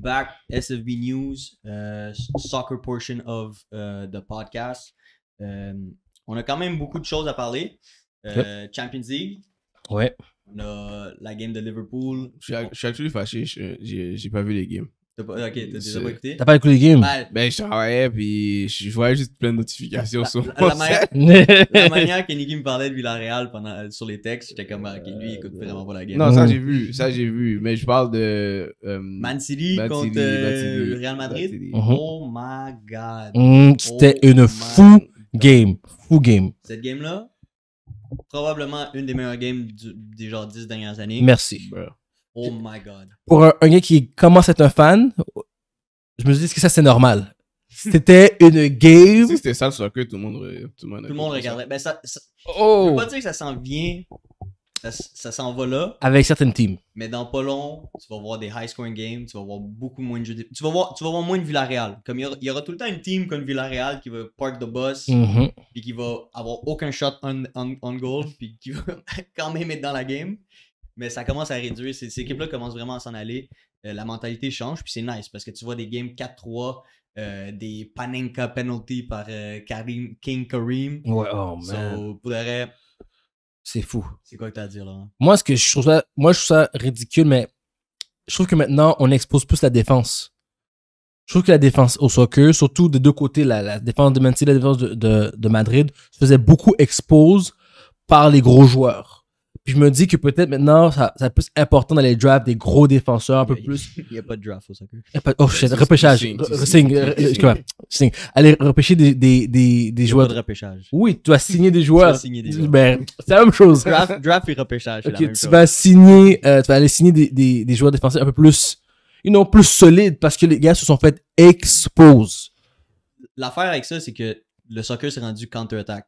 back, SFB News, euh, soccer portion of euh, the podcast. Euh, on a quand même beaucoup de choses à parler. Champions League. Ouais. On a la game de Liverpool. Je suis, actuellement fâché, j'ai pas vu les games. T'as pas, ok, t'as pas écouté? T'as pas écouté les games? Ben, je travaillais, puis je voyais juste plein de notifications sur la, la, manière, la manière me parlait de Villarreal euh, sur les textes, j'étais comme, ah, ok, lui, il écoute vraiment pas la game. Non, ça, j'ai oh. vu, ça, j'ai vu, mais je parle de... Euh, Man City contre le euh, Real Madrid? Uh-huh. Oh my God! Mm, c'était oh une fou game, fou game. Cette game-là, probablement une des meilleures games des genre 10 dernières années. Merci. Oh my God. Pour un, gars qui commence à être un fan, je me dis, est-ce que ça, c'est normal? C'était une game. Si c'était ça le la tout le monde, tout le monde, tout le monde regardait. Ben, ça, oh. Je peux pas dire que ça s'en vient. Ça, s'en va là. Avec certaines teams. Mais dans pas long, tu vas voir des high scoring games, tu vas voir beaucoup moins de jeux. De... Tu, vas voir, tu vas voir moins de Villarreal. Comme il y, aura, tout le temps une team comme Villarreal qui va park the bus, et mm-hmm. qui va avoir aucun shot on, on, goal, puis qui va quand même être dans la game mais ça commence à réduire. Ces, équipes-là commencent vraiment à s'en aller. Euh, la mentalité change, puis c'est nice parce que tu vois des games 4-3, euh, des Panenka penalty par euh, King Karim. Ouais, oh man. c'est fou. C'est quoi que t'as à dire là? Hein? Moi, ce que je trouve ça, moi, je trouve ça ridicule, mais je trouve que maintenant, on expose plus la défense. Je trouve que la défense au soccer, surtout des deux côtés, la, défense de Man la défense de, de Madrid, se faisait beaucoup expose par les gros joueurs puis je me dis que peut-être maintenant, ça, ça, plus important d'aller draft des gros défenseurs, un peu plus. Il n'y a pas de draft au soccer. oh, shit, repêchage. Euh, euh, excuse Allez, repêcher des, des, des, joueurs. de repêchage. Oui, tu vas signer des joueurs. signer des joueurs. Ben, c'est la même chose. draft, et repêchage. c'est la même tu vas signer, euh, tu vas aller signer des, des, des joueurs défenseurs un peu plus, ils plus solides parce que les gars se sont fait expose. L'affaire avec ça, c'est que le soccer s'est rendu counter-attack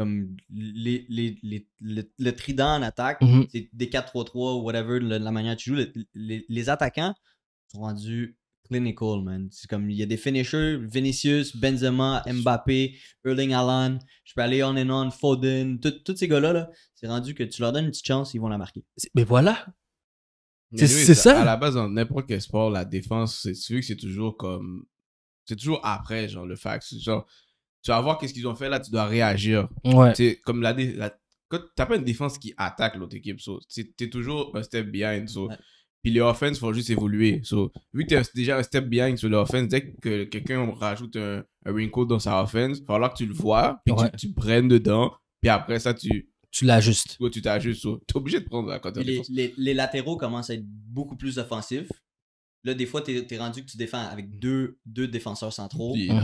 comme les, le, trident en attaque, mhm. c'est des 4-3-3 ou whatever, la manière que tu joues, les, attaquants sont rendus clinical, man. C'est comme, il y a des finishers, Vinicius, Benzema, Mbappé, Erling Haaland, je peux aller on and on, Foden, tous ces gars-là, c'est rendu que tu leur donnes une petite chance, ils vont la marquer. Mais voilà! C'est ça! À la base, dans n'importe quel sport, la défense, c'est sûr que c'est toujours comme... C'est toujours après, genre, le fax Genre, tu vas voir qu'est-ce qu'ils ont fait là, tu dois réagir. Ouais. C'est comme la, la quand pas une défense qui attaque l'autre équipe, Tu es toujours un step behind. Puis les offenses vont juste évoluer. So, vu que t'es déjà un step behind sur l'offense, dès que quelqu'un rajoute un, un wrinkle dans sa offense, il va falloir que tu le vois, puis tu, tu prennes dedans, puis après ça, tu, tu l'ajustes. tu t'ajustes. T'es obligé de prendre la contre Les, les, latéraux commencent à être beaucoup plus offensifs. Là, des fois, t'es es rendu que tu défends avec deux, deux défenseurs centraux, puis, mhm.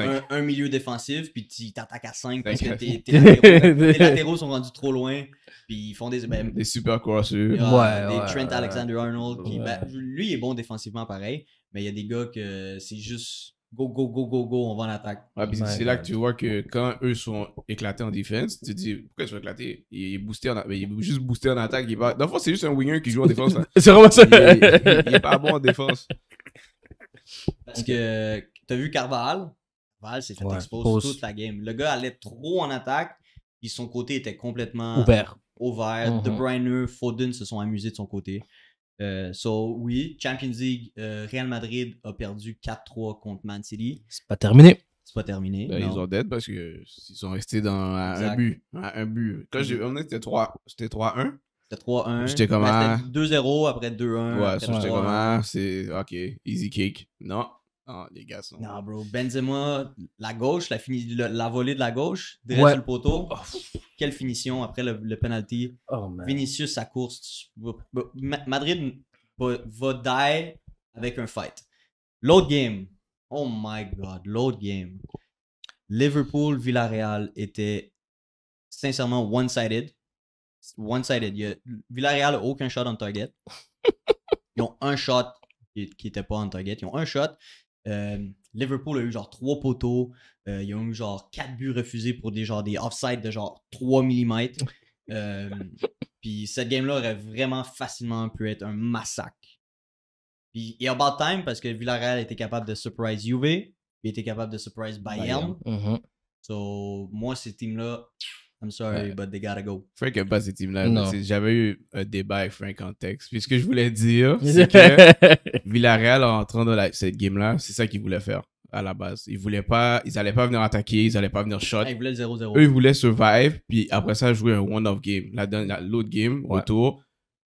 euh, un, milieu défensif, puis tu t'attaques à cinq parce que tes, latéraux, sont rendus trop loin, puis ils font des... Ben, des super crossers. Ah, des Trent Alexander-Arnold. Qui, ben, lui, est bon défensivement, pareil, mais il y a des gars que c'est juste go, go, go, go, go, on va en attaque. c'est là que tu vois que quand eux sont éclatés en défense, tu te dis pourquoi ils sont éclatés Ils est en juste boosté en attaque. Il Dans fond, c'est juste un winger qui joue en défense. c'est vraiment ça. Il n'est pas bon en défense. Parce que tu as vu Carval Carval s'est fait ouais, toute la game. Le gars allait trop en attaque, puis son côté était complètement ouvert. Ouvert. Mm-hmm. De Bruyne, Foden se sont amusés de son côté. Euh, so, oui, Champions League, euh, Real Madrid a perdu 4-3 contre Man City. C'est pas terminé. C'est pas terminé. Ben, ils ont dead parce qu'ils sont restés dans, à un but. Hein, un but. Quand j'ai on était 3-1. C'était 3-1. J'étais comme 2-0, après 2-1. Ouais, ça, j'étais comme c'est OK, easy kick. Non, Oh les gars sont. Non, bro. Benzema, la gauche, la, fini... la, volée de la gauche, derrière le poteau. Oh, Quelle finition après le, penalty. Oh, Vinicius, sa course. Madrid va, die avec un fight. L'autre game. Oh my god, l'autre game. Liverpool, Villarreal était sincèrement one-sided. One-sided. Villarreal n'a aucun shot en target. Ils ont un shot qui n'était pas en target. Ils ont un shot. Euh, Liverpool a eu genre trois poteaux. Euh, ils ont eu genre quatre buts refusés pour des, genre, des offsides de genre 3 mm. Euh, puis cette game-là aurait vraiment facilement pu être un massacre. Puis il a about time parce que Villarreal était capable de surprise UV, il était capable de surprise Bayern. donc mhm. So, moi, ces teams-là, I'm sorry, but they gotta go. Frank n'est pas cette team-là. J'avais eu un débat avec Frank en texte. Puis ce que je voulais dire, c'est que Villarreal, en entrant dans cette game-là, c'est ça qu'ils voulaient faire à la base. Ils voulaient pas, ils allaient pas venir attaquer, ils allaient pas venir shot. Ah, ils voulaient 0-0. Eux, ils voulaient survivre, puis après ça, jouer un one-off game. L'autre game, ouais. retour.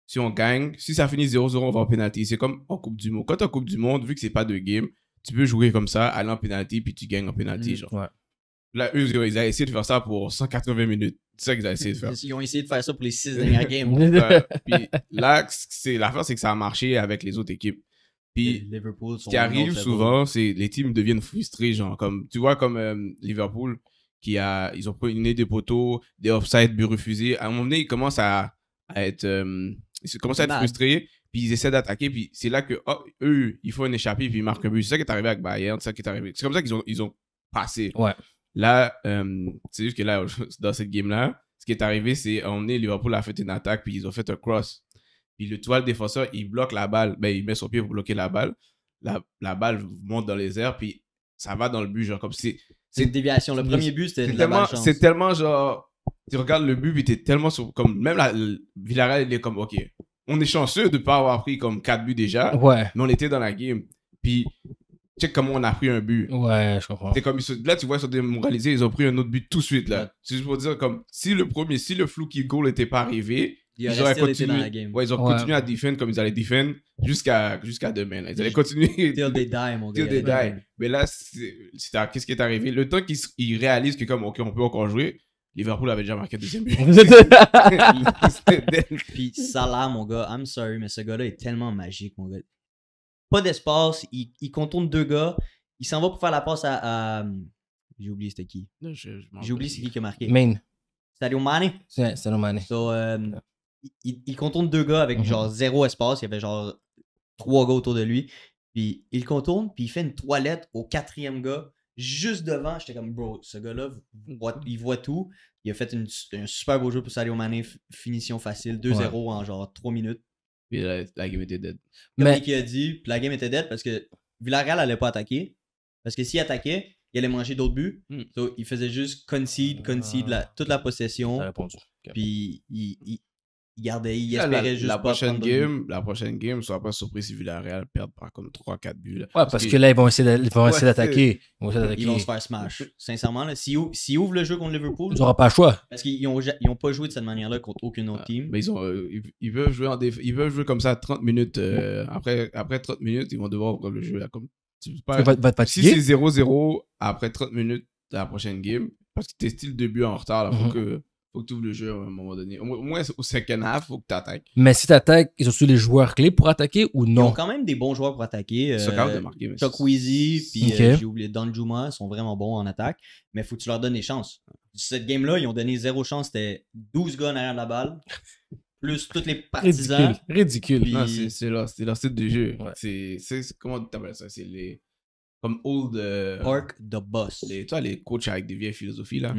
Si on gagne, si ça finit 0-0, on va en penalty. C'est comme en Coupe du Monde. Quand tu en Coupe du Monde, vu que c'est pas deux games, tu peux jouer comme ça, aller en penalty, puis tu gagnes en penalty. Mm. Là, eux, ils ont essayé de faire ça pour 180 minutes. C'est ça qu'ils ont essayé de faire. Ils ont essayé de faire ça pour les 6 dernières games. puis là, l'affaire, c'est que ça a marché avec les autres équipes. Puis, ce qui arrive souvent, c'est les teams deviennent frustrés. Genre, comme, tu vois, comme euh, Liverpool, qui a, ils ont pris des poteaux, des offside, but refusés. À un moment donné, ils commencent à, être, euh, commencent à être frustrés, puis ils essaient d'attaquer, puis c'est là que, oh, eux, ils font une échappée, puis ils marquent un but. C'est ça qui est arrivé avec Bayern, c'est ça qui est arrivé. C'est comme ça qu'ils ont, ils ont passé. Ouais. Là, euh, c'est juste que là, dans cette game-là, ce qui est arrivé, c'est on est, Liverpool a fait une attaque, puis ils ont fait un cross. Puis le toile défenseur, il bloque la balle. Ben, il met son pied pour bloquer la balle. La, la balle monte dans les airs, puis ça va dans le but. Genre, comme c'est... C'est une déviation. Le premier but, c'était de tellement, C'est tellement genre. Tu regardes le but, il était tellement sur. Comme, même la, Villarreal, il est comme, OK, on est chanceux de ne pas avoir pris comme quatre buts déjà. Mais on était dans la game. Puis check comment on a pris un but. Ouais, je comprends. C'est comme, là, tu vois, ils sont démoralisés, ils ont pris un autre but tout de suite, C'est juste pour dire, comme, si le premier, si le flou qui goal n'était pas arrivé, ils auraient continué. Ouais, ils ont continué à défendre comme ils allaient défendre jusqu'à jusqu'à demain. Ils allaient continuer. Till they die, mon gars. Till they die. Mais là, qu'est-ce qui est arrivé? Le temps qu'ils réalisent que, comme, OK, on peut encore jouer, Liverpool avait déjà marqué le deuxième but. Puis Salah, mon gars, I'm sorry, mais ce gars-là est tellement magique, mon gars pas d'espace. Il, contourne deux gars. Il s'en va pour faire la passe à. J'ai oublié c'était qui. J'ai oublié c'est qui qui a marqué. Main. Sadio Mane. Sadio Mane. Euh, il, contourne deux gars avec mhm. genre zéro espace. Il y avait genre trois gars autour de lui. Puis il contourne, puis il fait une toilette au quatrième gars, juste devant. J'étais comme, bro, ce gars-là, mhm. il voit tout. Il a fait un super beau jeu pour Sadio Mane, finition facile, 2-0 en genre 3 minutes. Puis la, game était dead. mais... qui a dit, puis la game était dead parce que Villarreal n'allait pas attaquer. Parce que s'il attaquait, il allait manger d'autres buts. Donc, hmm. il faisait juste concede, concede ah. la, toute la possession. Puis il, il il ah, espérait la, juste la prochaine game, La prochaine game, sois pas surpris si Villarreal perd par comme 3-4 buts. Ouais, parce, que, là, ils vont essayer d'attaquer. Ils, vont se faire smash. Sincèrement, s'ils si ouvrent le jeu contre Liverpool, ils n'auront pas choix. Parce qu'ils n'ont ils ont pas joué de cette manière-là contre aucune autre ah, team. Mais ils, ont, euh, ils, veulent jouer ils veulent jouer comme ça 30 minutes. Euh, après, après 30 minutes, ils vont devoir ouvrir le jeu. Là, comme, tu si c'est 0-0 après 30 minutes de la prochaine game, parce que t'es style début en retard, il faut mhm. que faut que tu ouvres le jeu à un moment donné. Au moins, au second half, faut que tu attaques. Mais si tu attaques, ils ont les joueurs clés pour attaquer ou non Ils ont quand même des bons joueurs pour attaquer. Ils quand euh, Weezy, puis euh, j'ai oublié Don Juma, sont vraiment bons en attaque. Mais faut que tu leur donnes des chances. Cette game-là, ils ont donné zéro chance. C'était 12 gars derrière la balle. plus tous les partisans. Ridicule. Ridicule. c'est leur, style de jeu. C'est comment tu appelles ça C'est les comme old. Euh, the Boss. Les, toi, les coachs avec des vieilles philosophies, là.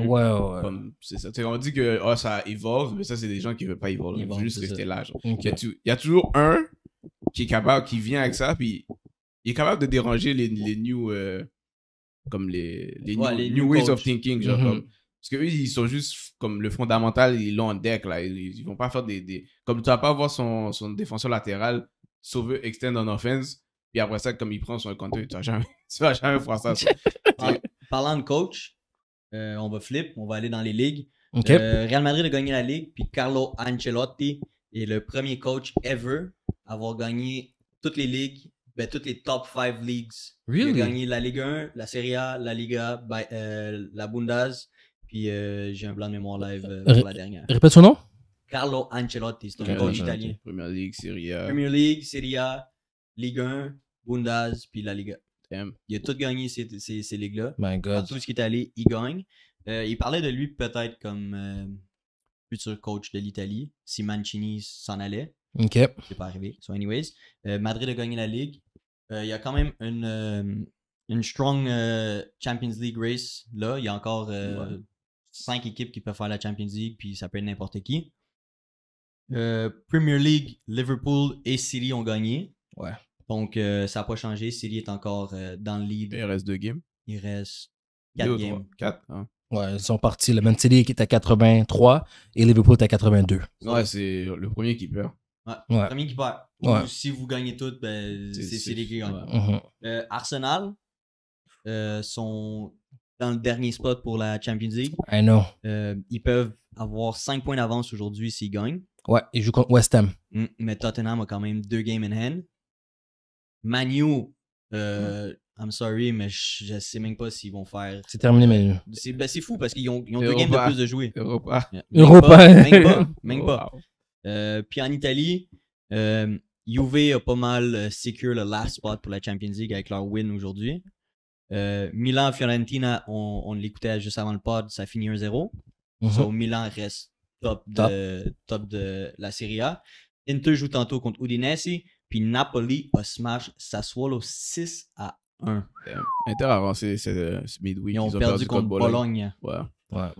Comme, c'est ça. on dit que ah, ça évolue, mais ça, c'est des gens qui ne veulent pas évoluer. Ils veulent juste rester là. Il, y, a toujours un qui est capable, qui vient avec ça, puis il est capable de déranger les, les new. Euh, comme les, new, ways of thinking, genre mhm. Parce qu'eux, ils sont juste comme le fondamental, ils l'ont en deck, là. Ils, vont pas faire des. Comme tu vas pas voir son, son défenseur latéral sauver extend en offense puis après ça, comme il prend sur compte, compteur, tu vas jamais, tu vas jamais faire ça. parlant de coach, euh, on va flip, on va aller dans les ligues. Euh, Real Madrid a gagné la ligue, puis Carlo Ancelotti est le premier coach ever à avoir gagné toutes les ligues, ben, toutes les top 5 leagues. Really? Il a gagné la Ligue 1, la Serie A, la Liga, euh, la Bundas, puis j'ai un blanc de mémoire live pour la dernière. Répète son nom? Carlo Ancelotti, c'est un coach italien. Premier Ligue, Serie A. Premier League, Serie A. Ligue 1, Bundas, puis la Ligue 1. Il a tout gagné ces, ligues-là. Tout ce qui est allé, il gagne. Euh, il parlait de lui peut-être comme euh, futur coach de l'Italie, si Mancini s'en allait. OK. C'est pas arrivé. So, anyways, euh, Madrid a gagné la Ligue. il y a quand même une, une strong Champions League race là. Il y a encore cinq équipes qui peuvent faire la Champions League, puis ça peut être n'importe qui. Premier League, Liverpool et City ont gagné. Ouais. Donc, euh, ça n'a pas changé. City est encore euh, dans le lead. Il reste deux games. Il reste quatre games. Quatre, hein. Ouais, ils sont partis. Le Man City est à 83 et Liverpool est à 82. Ouais, c'est le premier qui perd. Ouais, Le premier qui perd. si vous gagnez tout, ben, c'est City qui gagne. Mhm. Euh, Arsenal sont dans le dernier spot pour la Champions League. I know. ils peuvent avoir cinq points d'avance aujourd'hui s'ils gagnent. Ouais, ils jouent contre West Ham. Mm, mais Tottenham a quand même deux games in hand. Manu, euh, I'm sorry, mais je, ne sais même pas s'ils vont faire. C'est terminé, euh, Manu. Ben, c'est fou parce qu'ils ont, ils ont deux games de plus de jouer. Europa. Pas, même pas. Euh, puis en Italie, Juve a pas mal secure le last spot pour la Champions League avec leur win aujourd'hui. Milan, Fiorentina, on, l'écoutait juste avant le pod, ça finit 1-0. Mhm. Milan reste top de, top de la Serie A. Inter joue tantôt contre Udinese. Puis Napoli a smash Sassuolo 6 à 1. Euh, Inter a avancé, c'est midweek. Ils ont, perdu, contre, Bologne. Ouais.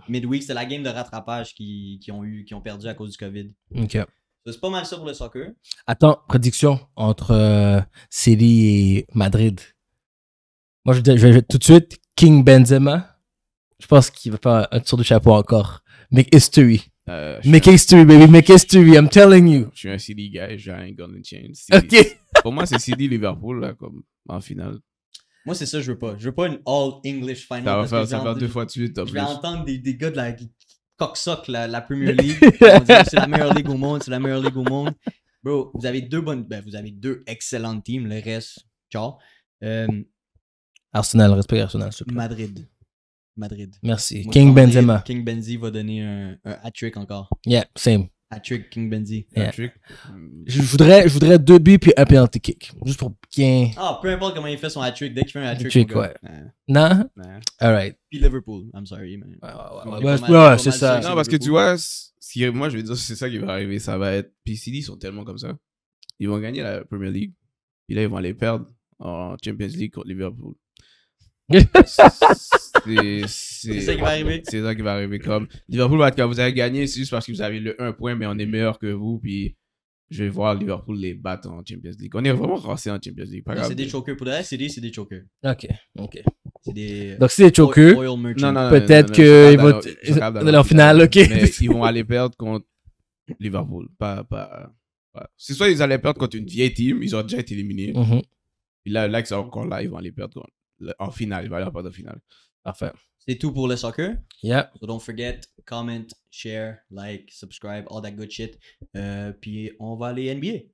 Midweek, c'est la game de rattrapage qu'ils qui ont, eu, qui ont perdu à cause du COVID. OK. C'est pas mal ça pour le soccer. Attends, prédiction entre euh, et Madrid. Moi, je, vais tout de suite, King Benzema. Je pense qu'il va faire un tour de chapeau encore. Make history. Euh, Make history, baby. Make history. I'm telling you. Je suis un CD guy. J'ai un Gun and Chain. Okay. Pour moi, c'est CD Liverpool, là, comme en finale. Moi, c'est ça, je veux pas. Je veux pas une All English final. Ça va faire, deux fois de suite. Je vais entendre des, des gars de la Coxoc, la, la Premier League. c'est la meilleure ligue au monde. C'est la meilleure ligue au monde. Bro, vous avez deux bonnes. Ben, vous avez deux excellentes teams. Le reste, ciao. Euh... Arsenal, respect Arsenal, s'il Madrid. Madrid. Merci. King Benzema. King Benzi va donner un, un hat-trick encore. Yeah, same. Hat-trick, King Benzi. Hat-trick. Je voudrais, je voudrais deux buts puis un penalty kick. Juste pour bien. Ah, peu importe comment il fait son hat-trick. Dès qu'il fait un hat-trick. hat ouais. Non? All right. Puis Liverpool. I'm sorry, man. Ah, ouais, ouais, ouais. ouais c'est ça. Non, parce que tu vois, moi, je vais dire, c'est ça qui va arriver. Ça va être. Puis City sont tellement comme ça. Ils vont gagner la Premier League. Puis là, ils vont aller perdre en Champions League contre Liverpool c'est ça qui va arriver. C'est ça qui va arriver. Comme Liverpool, quand vous avez gagné, c'est juste parce que vous avez le 1 point, mais on est meilleur que vous. Puis je vais voir Liverpool les battre en Champions League. On est vraiment rassé en Champions League. C'est des chokers. Pour le reste, c'est des, chokers. Ok, ok. Des Donc c'est des chokers. Peut-être qu'ils vont dans leur finale. Ok. ils vont aller perdre contre Liverpool. Pas, pas, C'est soit ils allaient perdre contre une vieille team, ils ont déjà été éliminés. Mm-hmm. là, là, ils sont encore là, ils vont aller perdre en finale. Il va de finale. Parfait. C'est tout pour le soccer. Yeah. So don't forget, comment, share, like, subscribe, all that good shit. Euh, puis on va aller NBA.